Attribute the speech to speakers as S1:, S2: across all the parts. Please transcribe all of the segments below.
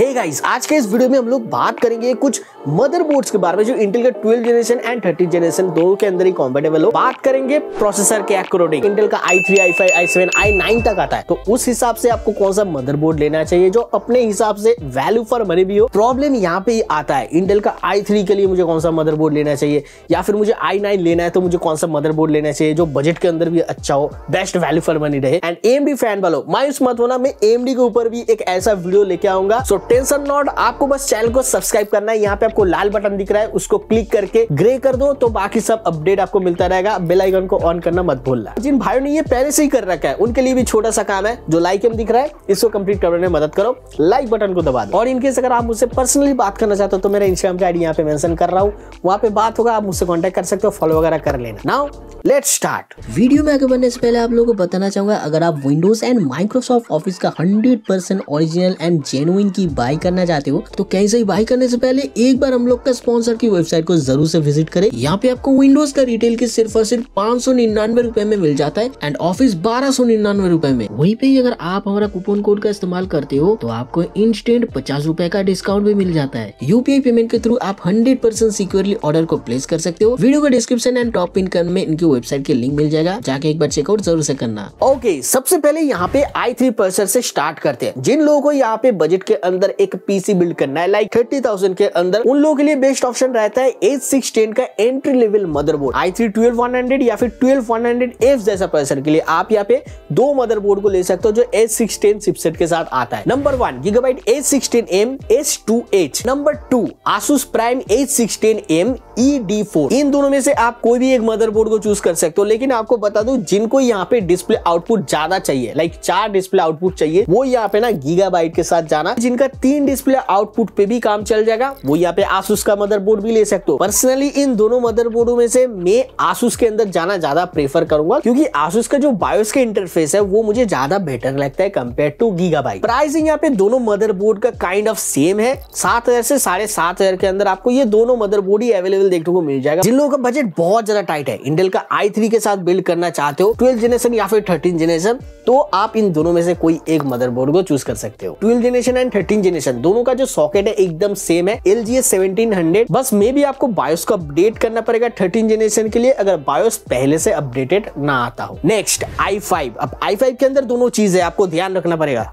S1: hey guys आज के इस वीडियो में हम लोग बात करेंगे कुछ मदरबोर्ड्स के बारे में जो इंटेल का 12 जनरेशन एंड 30 जनरेशन दो के अंदर ही कॉम्पेटेबल हो बात करेंगे प्रोसेसर के अकॉर्डिंग इंटेल का i3 i5 i7 i9 तक आता है तो उस हिसाब से आपको कौन सा मदरबोर्ड लेना चाहिए जो अपने हिसाब से वैल्यू फॉर मनी भी हो प्रॉब्लम यहाँ पे ही आता है इंटेल का आई के लिए मुझे कौन सा मदर लेना चाहिए या फिर मुझे आई लेना है तो मुझे कौन सा मदर लेना चाहिए जो बजट के अंदर भी अच्छा हो बेस्ट वैल्यू फॉर मनी रहे एंड एम फैन वालों मायूस मत होना मैं एम के ऊपर भी एक ऐसा वीडियो लेके आऊंगा टेंशन नॉट आपको बस चैनल को सब्सक्राइब करना है यहाँ पे आपको लाल बटन दिख रहा है उसको क्लिक करके ग्रे कर दो तो बाकी सब अपडेट आपको मिलता रहेगा बेल आइकन को ऑन करना मत भूलना जिन भाइयों ने ये पहले से ही कर रखा है उनके लिए भी छोटा सा काम है जो लाइक एम दिख रहा है इसको कंप्लीट करने में मदद करो लाइक बटन को दबा दो और इनकेस अगर आप मुझसे पर्सनली बात करना चाहते हो तो मेरा इंस्टाग्राम का आईडी यहाँ पे मेंशन कर रहा हूँ वहाँ पे बात होगा आप मुझसे कॉन्टेक्ट कर सकते हो फॉलो वगैरह कर लेना नाउ लेट स्टार्ट वीडियो में आगे बढ़ने से पहले आप लोगों को बताना चाहूंगा अगर आप विंडोज एंड माइक्रोसॉफ्ट ऑफिस का hundred percent original and genuine की बाई करना चाहते हो तो कहीं से ही बाई करने से पहले एक बार हम लोग का स्पॉन्सर की वेबसाइट को जरूर से विजिट करें यहाँ पे आपको विंडोज का रिटेल के सिर्फ और सिर्फ पांच सौ निन्यानवे रूपए में मिल जाता है एंड ऑफिस बारह सौ निन्यानवे रूपए में वही पे अगर आप हमारा कूपन कोड का इस्तेमाल करते हो तो आपको इंस्टेंट पचास रूपए का डिस्काउंट भी मिल जाता है यूपीआई पेमेंट के थ्रू आप हंड्रेड परसेंट सिक्योरली ऑर्डर को प्लेस कर सकते हो वीडियो का डिस्क्रिप्शन एंड टॉप पिन कर में इनकी वेबसाइट के लिंक मिल जाएगा जाके एक बार चेकआउट जरूर से करना ओके okay, सबसे पहले यहाँ पे आई थ्री प्रोसेसर से स्टार्ट करते हैं जिन लोगों को यहाँ पे बजट के अंदर अंदर एक पीसी बिल्ड करना है लाइक थर्टी थाउजेंड के अंदर उन लोगों के लिए बेस्ट ऑप्शन रहता है एच सिक्स टेन का entry level motherboard I three twelve one hundred या फिर ट्वेल्व वन हंड्रेड एफ जैसा पर्सन के लिए आप यहाँ पे दो मदरबोर्ड को ले सकते हो जो एच सिक्स टेन सिपसेट के साथ आता है number one Gigabyte H six ten M S two H number two Asus Prime H six ten M E D four इन दोनों में से आप कोई भी एक मदरबोर्ड को चूज कर सकते हो लेकिन आपको बता दू जिनको यहाँ पे डिस्प्ले आउटपुट ज्यादा चाहिए लाइक चार डिस्प्ले आउटपुट चाहिए वो यहाँ पे ना गीगाबाइट के साथ जाना जिनका का तीन डिस्प्ले आउटपुट पे भी काम चल जाएगा वो यहाँ पे आसूस का मदरबोर्ड भी ले सकते हो पर्सनली इन दोनों मदरबोर्डों में से मैं आसूस के अंदर जाना ज्यादा प्रेफर करूंगा क्योंकि आसूस का जो बायोस का इंटरफेस है वो मुझे ज्यादा बेटर लगता है compare to Gigabyte pricing यहाँ पे दोनों मदरबोर्ड का काइंड ऑफ सेम है सात हजार से साढ़े सात हजार के अंदर आपको ये दोनों मदरबोर्ड ही अवेलेबल देखने को मिल जाएगा जिन लोगों का बजट बहुत ज्यादा टाइट है इंटेल का आई थ्री के साथ बिल्ड करना चाहते हो ट्वेल्थ जनरेशन या फिर थर्टीन जनरेशन तो आप इन दोनों में से कोई एक मदरबोर्ड को चूज कर सकते हो twelfth generation and thirteen second generation दोनों का जो सॉकेट है एकदम सेम है एल जी एस बस मे भी आपको बायोस को अपडेट करना पड़ेगा थर्टीन जनरेशन के लिए अगर बायोस पहले से अपडेटेड ना आता हो नेक्स्ट आई फाइव अब आई फाइव के अंदर दोनों चीज है आपको ध्यान रखना पड़ेगा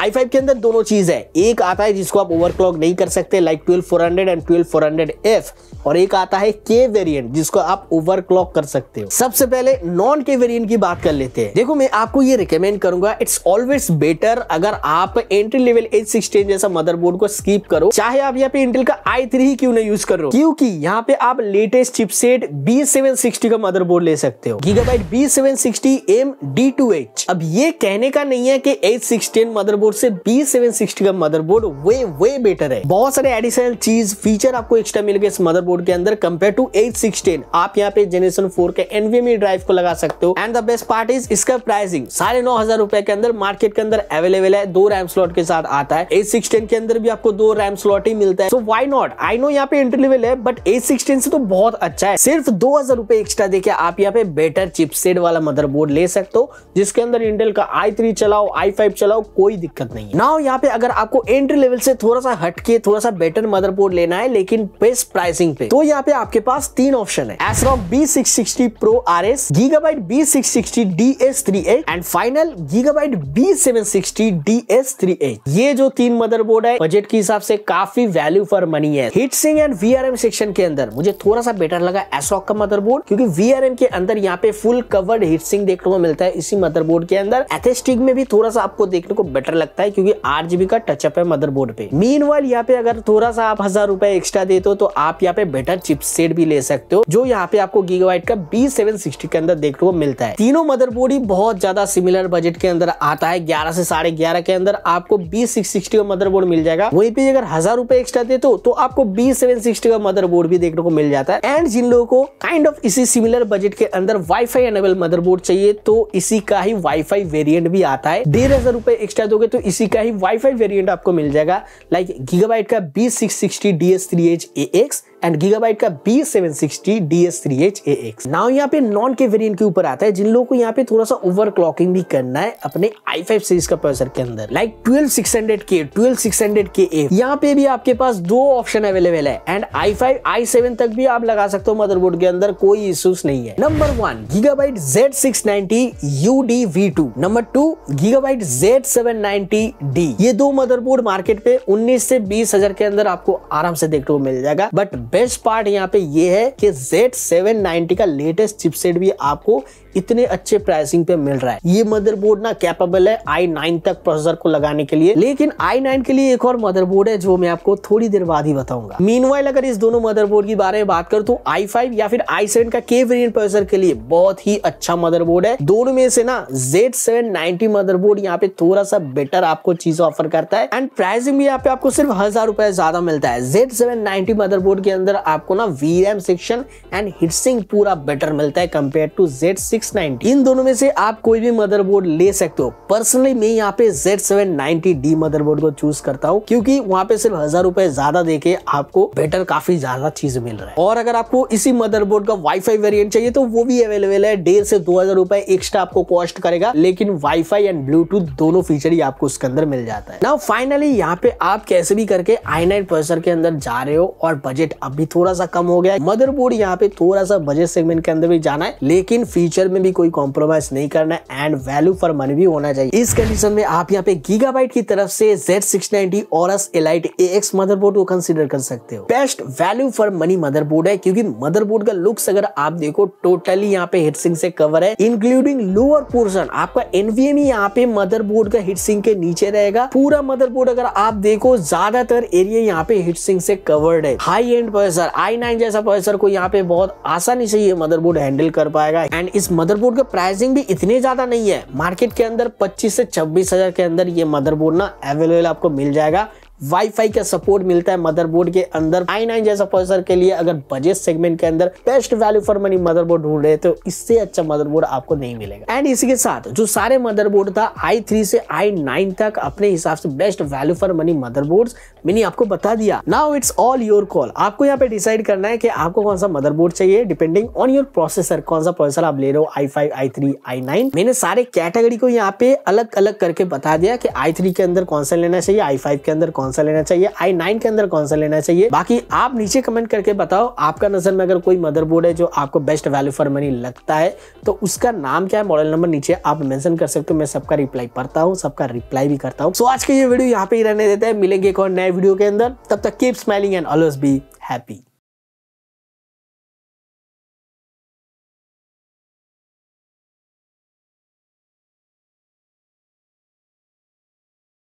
S1: i5 के अंदर दोनों चीज है एक आता है जिसको आप ओवरक्लॉक नहीं कर सकते like twelve four hundred and twelve four hundred F और एक आता है के वेरिएंट जिसको आप ओवरक्लॉक कर सकते हो सबसे पहले नॉन के वेरिएंट की बात कर लेते हैं देखो मैं आपको ये रिकमेंड करूंगा इट्स ऑलवेज बेटर अगर आप एंट्री लेवल एच सिक्सटीन जैसा मदरबोर्ड को स्कीप करो चाहे आप यहाँ पे इंटेल का आई थ्री ही क्यों नहीं यूज कर रहे हो क्योंकि यहाँ पे आप latest chipset B seven sixty का मदरबोर्ड ले सकते हो Gigabyte B seven sixty M D two H अब ये कहने का नहीं है कि एच सिक्सटीन मदरबोर्ड मदरबोर्ड से बी सेवन सिक्सटी का मदरबोर्ड वे वे बेटर है बहुत सारे एडिशनल चीज फीचर आपको एक्स्ट्रा मिल गए इस मदरबोर्ड के अंदर कंपेयर टू एट सिक्सटीन आप यहाँ पे जनरेशन फोर के एनवीएम ड्राइव को लगा सकते हो and the best part is इसका प्राइसिंग साढ़े नौ हजार रुपए के अंदर मार्केट के अंदर अवेलेबल है दो रैम स्लॉट के साथ आता है एट सिक्सटीन के अंदर भी आपको दो रैम स्लॉट ही मिलता है so why not I know यहाँ पे एंट्री लेवल है बट एट सिक्सटीन से तो बहुत अच्छा है सिर्फ दो हजार रुपए एक्स्ट्रा देके आप यहाँ पे बेटर चिपसेट वाला मदरबोर्ड ले सकते हो जिसके अंदर इंटेल का आई थ्री चलाओ आई फाइव चलाओ कोई दिक्कत दिक्कत नहीं है नाउ यहाँ पे अगर आपको एंट्री लेवल से थोड़ा सा हटके थोड़ा सा बेटर मदरबोर्ड लेना है लेकिन बेस्ट प्राइसिंग पे तो यहाँ पे आपके पास तीन ऑप्शन है ASRock B six sixty Pro R S Gigabyte B six sixty D S three A and final Gigabyte B seven sixty D S three A ये जो तीन मदरबोर्ड है बजट के हिसाब से काफी वैल्यू फॉर मनी है heatsink and V R M section के अंदर मुझे थोड़ा सा बेटर लगा एसरॉक का मदरबोर्ड क्योंकि वी आर एम के अंदर यहाँ पे फुल कवर्ड हिट सिंग देखने को मिलता है इसी मदरबोर्ड के अंदर एथेस्टिक में भी थोड़ा सा आपको देखने को बेटर लगा लगता है क्योंकि आठ जीबी का टचअप है मदरबोर्ड पे मीन वाल यहाँ पे अगर थोड़ा सा आप हजार रुपए एक्स्ट्रा देते हो तो आप यहाँ पे बेटर चिपसेट भी ले सकते हो जो यहाँ पे आपको गीगावाइट का बी सेवन सिक्सटी के अंदर देखने को मिलता है तीनों मदरबोर्ड ही बहुत ज्यादा सिमिलर बजट के अंदर आता है ग्यारह से साढ़े ग्यारह के अंदर आपको बी सिक्स सिक्सटी का मदरबोर्ड मिल जाएगा वही पे अगर हजार रुपए एक्स्ट्रा देते हो तो आपको बी सेवन सिक्सटी का मदरबोर्ड भी देखने को मिल जाता है एंड जिन लोगों को काइंड ऑफ इसी सिमिलर बजट के अंदर वाईफाई एनेबल मदरबोर्ड चाहिए तो इसी का ही वाईफाई वेरिएंट भी आता है डेढ़ हजार रुपए एक्स्ट्रा दोगे तो तो इसी का ही वाईफाई वेरिएंट आपको मिल जाएगा लाइक गीगाबाइट का B six sixty D S three H A X and Gigabyte का B seven sixty D S three H A X now यहाँ पे नॉन के वेरियंट के ऊपर आता है जिन लोगों को यहाँ पे थोड़ा सा ओवर क्लॉकिंग भी करना है अपने आई फाइव सीरीज का प्रोसेसर के अंदर like twelve six hundred K twelve six hundred K A यहाँ पे भी आपके पास दो ऑप्शन अवेलेबल है and I five I seven तक भी आप लगा सकते हो मदरबोर्ड के अंदर कोई इश्यूज नहीं है number one Gigabyte Z six ninety U D V two number two Gigabyte Z seven ninety D ये दो मदरबोर्ड मार्केट पे उन्नीस से बीस हजार के अंदर आपको आराम से देखने को मिल जाएगा बट बेस्ट पार्ट यहाँ पे ये है कि Z790 का लेटेस्ट चिपसेट भी आपको इतने अच्छे प्राइसिंग पे मिल रहा है ये मदरबोर्ड ना कैपेबल है आई नाइन तक प्रोसेसर को लगाने के लिए लेकिन आई नाइन के लिए एक और मदरबोर्ड है जो मैं आपको थोड़ी देर बाद ही बताऊंगा मीन अगर इस दोनों मदरबोर्ड की बारे में बात करूँ तो आई फाइव या फिर आई सेवन का के वेरियंट प्रोसेसर के लिए बहुत ही अच्छा मदरबोर्ड है दोनों में से ना जेड सेवन नाइनटी मदरबोर्ड यहाँ पे थोड़ा सा बेटर आपको चीज ऑफर करता है एंड प्राइसिंग भी यहाँ पे आपको सिर्फ हजार रुपए ज्यादा मिलता है जेड सेवन नाइनटी मदरबोर्ड के अंदर आपको ना वी सेक्शन एंड हिटसिंग पूरा बेटर मिलता है compare to Z six six इन दोनों में से आप कोई भी मदरबोर्ड ले सकते हो पर्सनली मैं यहाँ पे Z seven ninety D motherboard को चूज करता हूँ क्योंकि वहाँ पे सिर्फ हजार रुपए ज्यादा देके आपको बेटर काफी ज्यादा चीज मिल रहा है और अगर आपको इसी मदरबोर्ड का वाईफाई वेरिएंट चाहिए तो वो भी अवेलेबल है डेढ़ से दो हजार रुपए एक्स्ट्रा आपको कॉस्ट करेगा लेकिन वाईफाई एंड ब्लूटूथ दोनों फीचर ही आपको उसके अंदर मिल जाता है ना फाइनली यहाँ पे आप कैसे भी करके आई नाइन प्रोसेसर के अंदर जा रहे हो और बजट अब भी थोड़ा सा कम हो गया बोर्ड यहाँ पे थोड़ा सा बजट सेगमेंट के अंदर भी जाना है लेकिन फीचर में भी कोई कॉम्प्रोमाइज नहीं करना है एंड वैल्यू फॉर मनी भी होना चाहिए इस कंडीशन में आप यहाँ पे गीगाबाइट की तरफ से जेड सिक्स नाइनटी और एलाइट ए मदरबोर्ड को कंसिडर कर सकते हो best value for money motherboard है क्योंकि मदरबोर्ड का लुक्स अगर आप देखो टोटली यहाँ पे हिटसिंग से कवर है इंक्लूडिंग लोअर पोर्सन आपका एनवीएम e यहाँ पे मदरबोर्ड का हिटसिंग के नीचे रहेगा पूरा मदरबोर्ड अगर आप देखो ज्यादातर एरिया यहाँ पे हिटसिंग से कवर्ड है high end processor I nine जैसा प्रोसेसर को यहाँ पे बहुत आसानी से ये मदरबोर्ड हैंडल कर पाएगा एंड इस मदरबोर्ड का प्राइसिंग भी इतने ज़्यादा नहीं है मार्केट के अंदर पच्चीस से छब्बीस हज़ार के अंदर ये मदरबोर्ड ना अवेलेबल आपको मिल जाएगा वाईफाई का सपोर्ट मिलता है मदरबोर्ड के अंदर आई नाइन जैसा प्रोसेसर के लिए अगर बजट सेगमेंट के अंदर best value for money motherboard ढूंढ रहे तो इससे अच्छा मदरबोर्ड आपको नहीं मिलेगा एंड इसी के साथ जो सारे मदरबोर्ड था आई थ्री से आई नाइन तक अपने हिसाब से best value for money motherboard मैंने आपको बता दिया now it's all your call आपको यहाँ पे डिसाइड करना है कि आपको कौन सा मदरबोर्ड चाहिए डिपेंडिंग ऑन योर प्रोसेसर कौन सा प्रोसेसर आप ले रहे हो I five I three I nine मैंने सारे कैटेगरी को यहाँ पे अलग अलग करके बता दिया कि आई थ्री के अंदर कौन सा लेना चाहिए आई फाइव के अंदर कौन कौन सा लेना चाहिए आई नाइन के अंदर कौन सा लेना चाहिए बाकी आप नीचे कमेंट करके बताओ आपका नजर में अगर कोई मदरबोर्ड है जो आपको बेस्ट वैल्यू फॉर मनी लगता है तो उसका नाम क्या है मॉडल नंबर नीचे आप मेंशन कर सकते हो मैं सबका रिप्लाई पढ़ता हूँ सबका रिप्लाई भी करता हूँ सो so, आज के ये वीडियो यहाँ पे ही रहने देते हैं मिलेंगे एक और नए वीडियो के अंदर तब तक keep smiling and always be happy